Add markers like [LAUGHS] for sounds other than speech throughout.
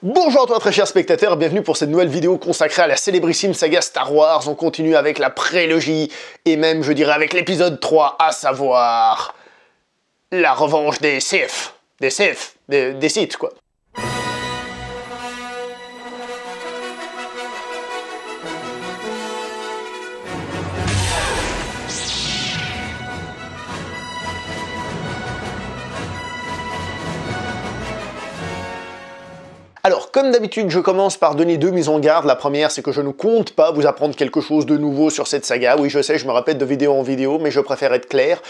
Bonjour à toi très cher spectateur, bienvenue pour cette nouvelle vidéo consacrée à la célébrissime saga Star Wars. On continue avec la prélogie et même je dirais avec l'épisode 3, à savoir la revanche des Sith. Des Sith, des, des Sith quoi. comme d'habitude, je commence par donner deux mises en garde. La première, c'est que je ne compte pas vous apprendre quelque chose de nouveau sur cette saga. Oui, je sais, je me répète de vidéo en vidéo, mais je préfère être clair.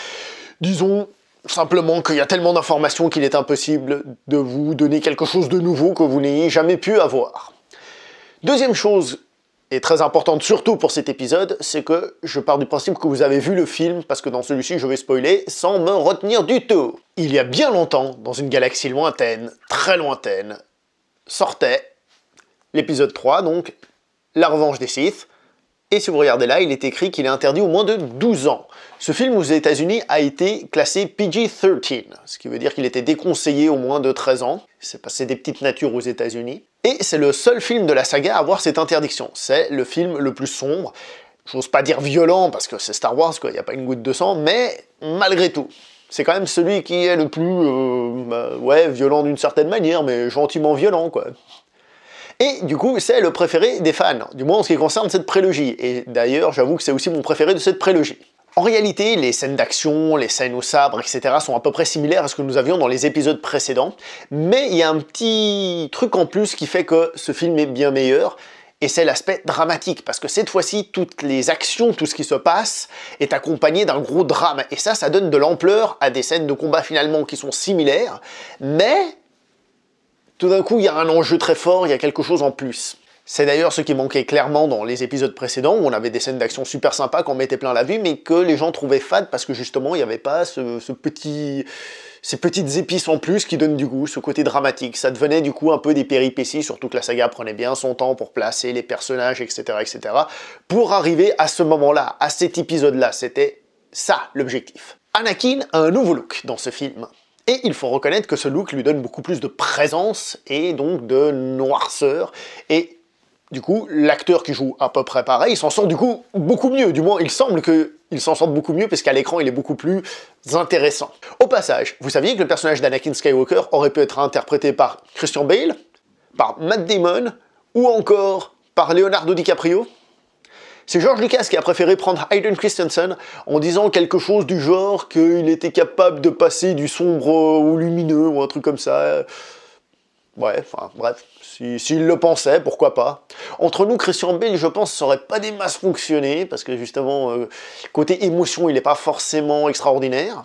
Disons simplement qu'il y a tellement d'informations qu'il est impossible de vous donner quelque chose de nouveau que vous n'ayez jamais pu avoir. Deuxième chose et très importante surtout pour cet épisode, c'est que je pars du principe que vous avez vu le film, parce que dans celui-ci je vais spoiler sans me retenir du tout. Il y a bien longtemps, dans une galaxie lointaine, très lointaine, sortait l'épisode 3, donc La revanche des Sith. Et si vous regardez là, il est écrit qu'il est interdit au moins de 12 ans. Ce film aux États-Unis a été classé PG-13, ce qui veut dire qu'il était déconseillé au moins de 13 ans. C'est passé des petites natures aux États-Unis. Et c'est le seul film de la saga à avoir cette interdiction. C'est le film le plus sombre. J'ose pas dire violent parce que c'est Star Wars, quoi, il n'y a pas une goutte de sang, mais malgré tout c'est quand même celui qui est le plus euh, bah, ouais, violent d'une certaine manière, mais gentiment violent, quoi. Et du coup, c'est le préféré des fans, du moins en ce qui concerne cette prélogie. Et d'ailleurs, j'avoue que c'est aussi mon préféré de cette prélogie. En réalité, les scènes d'action, les scènes au sabre, etc. sont à peu près similaires à ce que nous avions dans les épisodes précédents, mais il y a un petit truc en plus qui fait que ce film est bien meilleur, et c'est l'aspect dramatique, parce que cette fois-ci, toutes les actions, tout ce qui se passe, est accompagné d'un gros drame, et ça, ça donne de l'ampleur à des scènes de combat finalement qui sont similaires, mais tout d'un coup, il y a un enjeu très fort, il y a quelque chose en plus. C'est d'ailleurs ce qui manquait clairement dans les épisodes précédents, où on avait des scènes d'action super sympas qu'on mettait plein la vue, mais que les gens trouvaient fades parce que justement, il n'y avait pas ce petit ces petites épices en plus qui donnent du goût, ce côté dramatique. Ça devenait du coup un peu des péripéties, surtout que la saga prenait bien son temps pour placer les personnages, etc. etc. pour arriver à ce moment-là, à cet épisode-là. C'était ça l'objectif. Anakin a un nouveau look dans ce film. Et il faut reconnaître que ce look lui donne beaucoup plus de présence et donc de noirceur. Et du coup, l'acteur qui joue à peu près pareil s'en sort du coup beaucoup mieux. Du moins, il semble qu'il s'en sorte beaucoup mieux parce qu'à l'écran, il est beaucoup plus intéressant. Au passage, vous saviez que le personnage d'Anakin Skywalker aurait pu être interprété par Christian Bale, par Matt Damon ou encore par Leonardo DiCaprio c'est George Lucas qui a préféré prendre Hayden Christensen en disant quelque chose du genre qu'il était capable de passer du sombre au lumineux ou un truc comme ça. Ouais, enfin bref, s'il le pensait, pourquoi pas. Entre nous, Christian Bale, je pense, ça aurait pas des masses fonctionné, parce que justement, euh, côté émotion, il n'est pas forcément extraordinaire.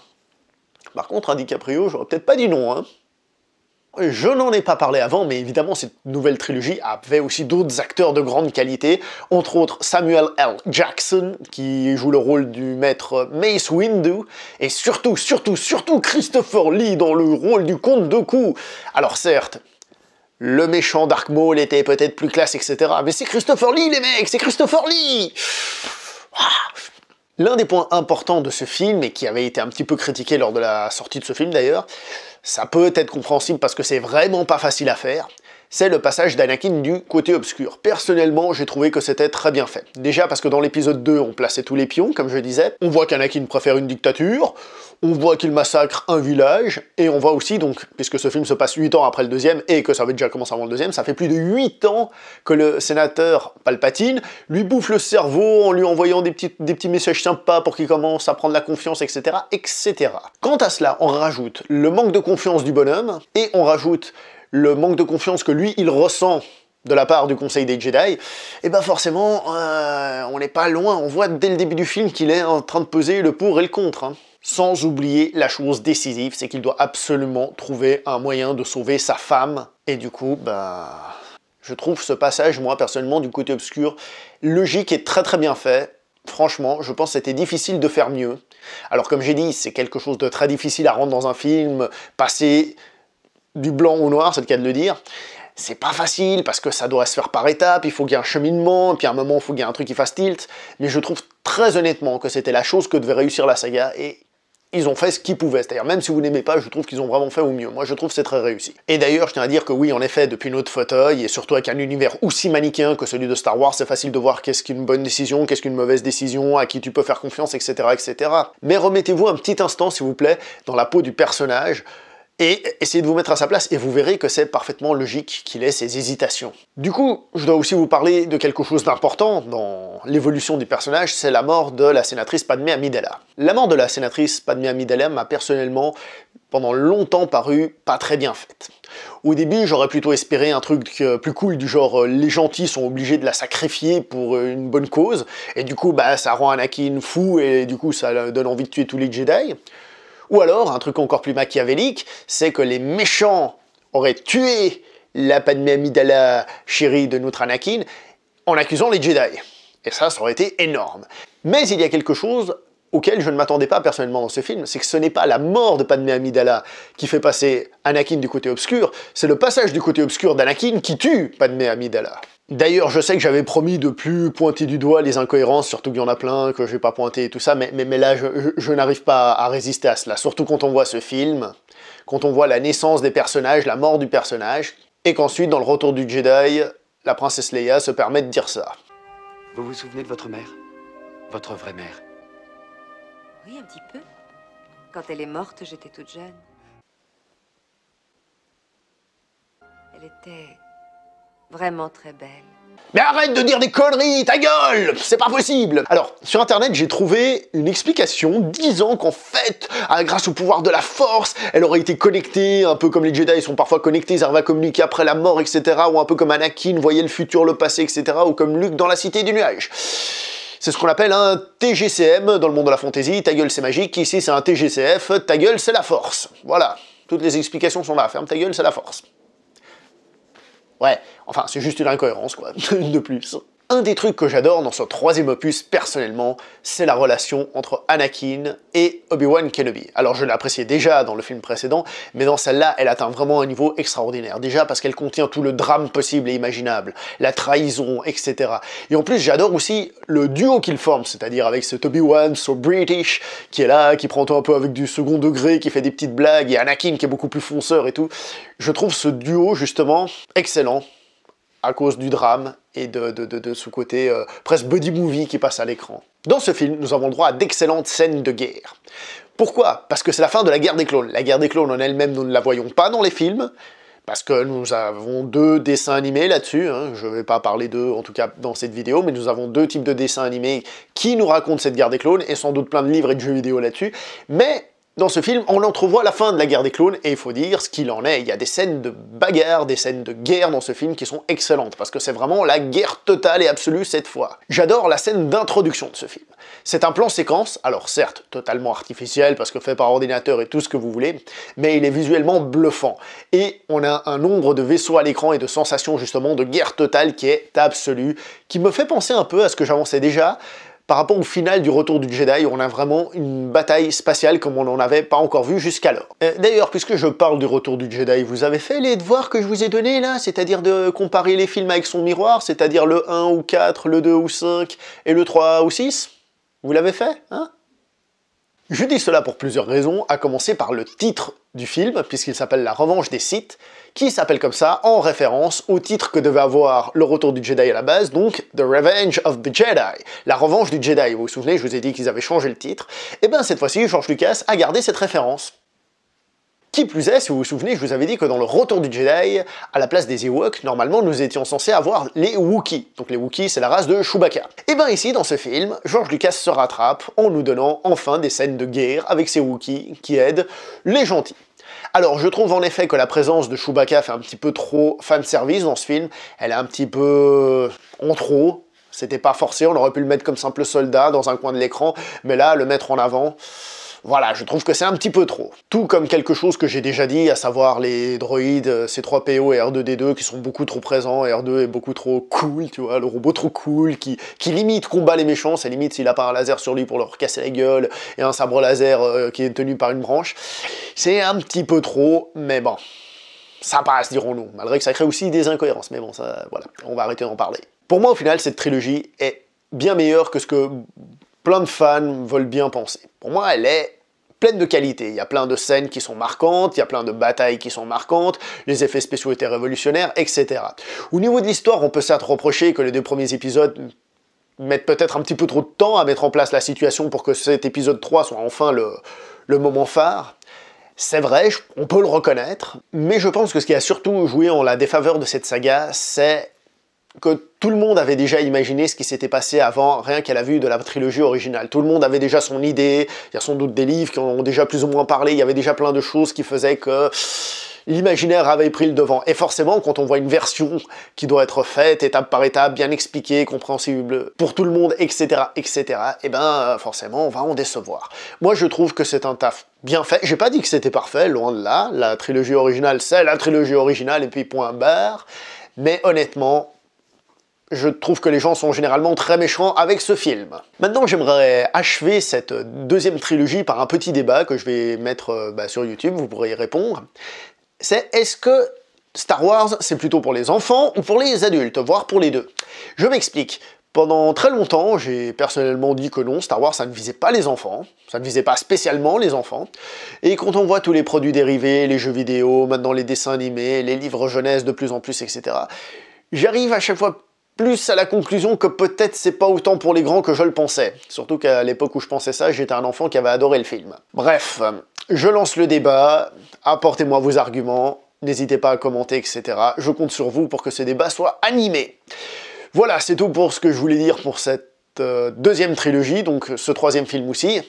Par contre, à DiCaprio, j'aurais peut-être pas dit non. Hein. Je n'en ai pas parlé avant, mais évidemment, cette nouvelle trilogie avait aussi d'autres acteurs de grande qualité, entre autres Samuel L. Jackson, qui joue le rôle du maître Mace Windu, et surtout, surtout, surtout Christopher Lee dans le rôle du comte de coups. Alors certes, le méchant Dark Maul était peut-être plus classe, etc. Mais c'est Christopher Lee, les mecs, c'est Christopher Lee ah. L'un des points importants de ce film, et qui avait été un petit peu critiqué lors de la sortie de ce film d'ailleurs, ça peut être compréhensible parce que c'est vraiment pas facile à faire, c'est le passage d'Anakin du côté obscur. Personnellement, j'ai trouvé que c'était très bien fait. Déjà parce que dans l'épisode 2, on plaçait tous les pions, comme je disais. On voit qu'Anakin préfère une dictature, on voit qu'il massacre un village, et on voit aussi, donc, puisque ce film se passe 8 ans après le deuxième, et que ça avait déjà commencé avant le deuxième, ça fait plus de 8 ans que le sénateur Palpatine lui bouffe le cerveau en lui envoyant des petits, des petits messages sympas pour qu'il commence à prendre la confiance, etc., etc. Quant à cela, on rajoute le manque de confiance du bonhomme, et on rajoute le manque de confiance que lui, il ressent de la part du Conseil des Jedi, et eh ben forcément, euh, on n'est pas loin, on voit dès le début du film qu'il est en train de peser le pour et le contre. Hein. Sans oublier la chose décisive, c'est qu'il doit absolument trouver un moyen de sauver sa femme, et du coup, ben... Je trouve ce passage, moi, personnellement, du côté obscur, logique et très très bien fait. Franchement, je pense que c'était difficile de faire mieux. Alors comme j'ai dit, c'est quelque chose de très difficile à rendre dans un film, passer du blanc au noir, c'est le cas de le dire. C'est pas facile parce que ça doit se faire par étapes, il faut qu'il y ait un cheminement, et puis à un moment il faut qu'il y ait un truc qui fasse tilt, mais je trouve très honnêtement que c'était la chose que devait réussir la saga et ils ont fait ce qu'ils pouvaient. C'est-à-dire, même si vous n'aimez pas, je trouve qu'ils ont vraiment fait au mieux. Moi, je trouve c'est très réussi. Et d'ailleurs, je tiens à dire que oui, en effet, depuis notre fauteuil, et surtout avec un univers aussi manichéen que celui de Star Wars, c'est facile de voir qu'est-ce qu'une bonne décision, qu'est-ce qu'une mauvaise décision, à qui tu peux faire confiance, etc., etc. Mais remettez-vous un petit instant, s'il vous plaît, dans la peau du personnage, et essayez de vous mettre à sa place et vous verrez que c'est parfaitement logique qu'il ait ces hésitations. Du coup, je dois aussi vous parler de quelque chose d'important dans l'évolution du personnage, c'est la mort de la sénatrice Padmé Amidala. La mort de la sénatrice Padmé Amidala m'a personnellement pendant longtemps paru pas très bien faite. Au début, j'aurais plutôt espéré un truc plus cool du genre euh, les gentils sont obligés de la sacrifier pour euh, une bonne cause et du coup bah ça rend Anakin fou et du coup ça donne envie de tuer tous les Jedi. Ou alors, un truc encore plus machiavélique, c'est que les méchants auraient tué la Padmé Amidala, chérie de notre Anakin, en accusant les Jedi. Et ça, ça aurait été énorme. Mais il y a quelque chose auquel je ne m'attendais pas personnellement dans ce film, c'est que ce n'est pas la mort de Padmé Amidala qui fait passer Anakin du côté obscur, c'est le passage du côté obscur d'Anakin qui tue Padmé Amidala. D'ailleurs, je sais que j'avais promis de plus pointer du doigt les incohérences, surtout qu'il y en a plein que je vais pas pointer et tout ça, mais, là, je, je n'arrive pas à résister à cela, surtout quand on voit ce film, quand on voit la naissance des personnages, la mort du personnage, et qu'ensuite, dans le retour du Jedi, la princesse Leia se permet de dire ça. Vous vous souvenez de votre mère Votre vraie mère Oui, un petit peu. Quand elle est morte, j'étais toute jeune. Elle était vraiment très belle. Mais arrête de dire des conneries, ta gueule C'est pas possible Alors, sur internet, j'ai trouvé une explication disant qu'en fait, euh, grâce au pouvoir de la force, elle aurait été connectée, un peu comme les Jedi sont parfois connectés, ils arrivent à communiquer après la mort, etc. Ou un peu comme Anakin voyait le futur, le passé, etc. Ou comme Luke dans la Cité du Nuage. C'est ce qu'on appelle un TGCM dans le monde de la fantaisie. Ta gueule, c'est magique. Ici, c'est un TGCF. Ta gueule, c'est la force. Voilà. Toutes les explications sont là. Ferme ta gueule, c'est la force. Ouais, enfin, c'est juste une incohérence, quoi, [LAUGHS] de plus un des trucs que j'adore dans ce troisième opus personnellement, c'est la relation entre Anakin et Obi-Wan Kenobi. Alors je l'appréciais déjà dans le film précédent, mais dans celle-là, elle atteint vraiment un niveau extraordinaire. Déjà parce qu'elle contient tout le drame possible et imaginable, la trahison, etc. Et en plus, j'adore aussi le duo qu'ils forment, c'est-à-dire avec ce Obi-Wan so British qui est là, qui prend tout un peu avec du second degré, qui fait des petites blagues, et Anakin qui est beaucoup plus fonceur et tout. Je trouve ce duo justement excellent à cause du drame et de, de, ce côté euh, presque buddy movie qui passe à l'écran. Dans ce film, nous avons le droit à d'excellentes scènes de guerre. Pourquoi Parce que c'est la fin de la guerre des clones. La guerre des clones en elle-même, nous ne la voyons pas dans les films, parce que nous avons deux dessins animés là-dessus, hein. je ne vais pas parler d'eux en tout cas dans cette vidéo, mais nous avons deux types de dessins animés qui nous racontent cette guerre des clones, et sans doute plein de livres et de jeux vidéo là-dessus, mais dans ce film, on entrevoit la fin de la guerre des clones, et il faut dire ce qu'il en est. Il y a des scènes de bagarre, des scènes de guerre dans ce film qui sont excellentes, parce que c'est vraiment la guerre totale et absolue cette fois. J'adore la scène d'introduction de ce film. C'est un plan séquence, alors certes, totalement artificiel, parce que fait par ordinateur et tout ce que vous voulez, mais il est visuellement bluffant. Et on a un nombre de vaisseaux à l'écran et de sensations justement de guerre totale qui est absolue, qui me fait penser un peu à ce que j'avançais déjà, par rapport au final du retour du Jedi, on a vraiment une bataille spatiale comme on n'en avait pas encore vu jusqu'alors. Euh, d'ailleurs, puisque je parle du retour du Jedi, vous avez fait les devoirs que je vous ai donnés là, c'est-à-dire de comparer les films avec son miroir, c'est-à-dire le 1 ou 4, le 2 ou 5 et le 3 ou 6 Vous l'avez fait, hein je dis cela pour plusieurs raisons, à commencer par le titre du film, puisqu'il s'appelle La Revanche des Sith, qui s'appelle comme ça en référence au titre que devait avoir Le Retour du Jedi à la base, donc The Revenge of the Jedi, La Revanche du Jedi. Vous vous souvenez, je vous ai dit qu'ils avaient changé le titre. Et eh bien cette fois-ci, George Lucas a gardé cette référence. Qui plus est, si vous vous souvenez, je vous avais dit que dans le retour du Jedi, à la place des Ewoks, normalement nous étions censés avoir les Wookiees. Donc les Wookiees, c'est la race de Chewbacca. Et eh ben ici, dans ce film, George Lucas se rattrape en nous donnant enfin des scènes de guerre avec ses Wookiees qui aident les gentils. Alors, je trouve en effet que la présence de Chewbacca fait un petit peu trop service dans ce film. Elle est un petit peu euh, en trop. C'était pas forcé, on aurait pu le mettre comme simple soldat dans un coin de l'écran, mais là, le mettre en avant, voilà, je trouve que c'est un petit peu trop. Tout comme quelque chose que j'ai déjà dit, à savoir les droïdes euh, C3PO et R2D2 qui sont beaucoup trop présents, R2 est beaucoup trop cool, tu vois, le robot trop cool, qui, limite combat les méchants, ça limite s'il a pas un laser sur lui pour leur casser la gueule, et un sabre laser euh, qui est tenu par une branche. C'est un petit peu trop, mais bon ça passe, dirons-nous, malgré que ça crée aussi des incohérences. Mais bon, ça, voilà, on va arrêter d'en parler. Pour moi, au final, cette trilogie est bien meilleure que ce que plein de fans veulent bien penser pour moi, elle est pleine de qualité. Il y a plein de scènes qui sont marquantes, il y a plein de batailles qui sont marquantes, les effets spéciaux étaient révolutionnaires, etc. Au niveau de l'histoire, on peut certes reprocher que les deux premiers épisodes mettent peut-être un petit peu trop de temps à mettre en place la situation pour que cet épisode 3 soit enfin le moment phare. C'est vrai, on peut le reconnaître, mais je pense que ce qui a surtout joué en la défaveur de cette saga, c'est que tout le monde avait déjà imaginé ce qui s'était passé avant, rien qu'à la vue de la trilogie originale. Tout le monde avait déjà son idée, il y a sans doute des livres qui ont déjà plus ou moins parlé, il y avait déjà plein de choses qui faisaient que l'imaginaire avait pris le devant. Et forcément, quand on voit une version qui doit être faite étape par étape, bien expliquée, compréhensible pour tout le monde, etc., etc., et eh ben forcément, on va en décevoir. Moi, je trouve que c'est un taf bien fait. J'ai pas dit que c'était parfait, loin de là. La trilogie originale, c'est la trilogie originale, et puis point barre. Mais honnêtement, je trouve que les gens sont généralement très méchants avec ce film. Maintenant, j'aimerais achever cette deuxième trilogie par un petit débat que je vais mettre euh, bah, sur YouTube, vous pourrez y répondre. C'est est-ce que Star Wars, c'est plutôt pour les enfants ou pour les adultes, voire pour les deux Je m'explique. Pendant très longtemps, j'ai personnellement dit que non, Star Wars, ça ne visait pas les enfants, ça ne visait pas spécialement les enfants. Et quand on voit tous les produits dérivés, les jeux vidéo, maintenant les dessins animés, les livres jeunesse de plus en plus, etc., j'arrive à chaque fois plus à la conclusion que peut-être c'est pas autant pour les grands que je le pensais. Surtout qu'à l'époque où je pensais ça, j'étais un enfant qui avait adoré le film. Bref, je lance le débat, apportez-moi vos arguments, n'hésitez pas à commenter, etc. Je compte sur vous pour que ce débat soit animé. Voilà, c'est tout pour ce que je voulais dire pour cette euh, deuxième trilogie, donc ce troisième film aussi.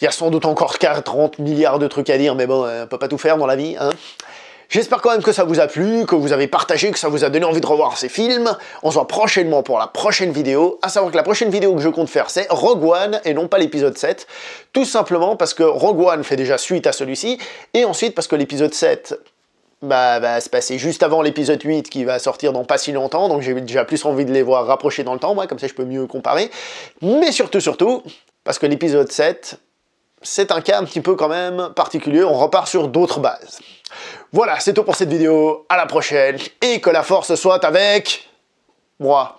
Il y a sans doute encore 40 milliards de trucs à dire, mais bon, euh, on peut pas tout faire dans la vie, hein. J'espère quand même que ça vous a plu, que vous avez partagé, que ça vous a donné envie de revoir ces films. On se voit prochainement pour la prochaine vidéo. À savoir que la prochaine vidéo que je compte faire, c'est Rogue One et non pas l'épisode 7. Tout simplement parce que Rogue One fait déjà suite à celui-ci. Et ensuite parce que l'épisode 7 bah, va se passer juste avant l'épisode 8 qui va sortir dans pas si longtemps, donc j'ai déjà plus envie de les voir rapprochés dans le temps, moi, comme ça je peux mieux comparer. Mais surtout, surtout, parce que l'épisode 7, c'est un cas un petit peu quand même particulier, on repart sur d'autres bases. Voilà, c'est tout pour cette vidéo. À la prochaine et que la force soit avec moi.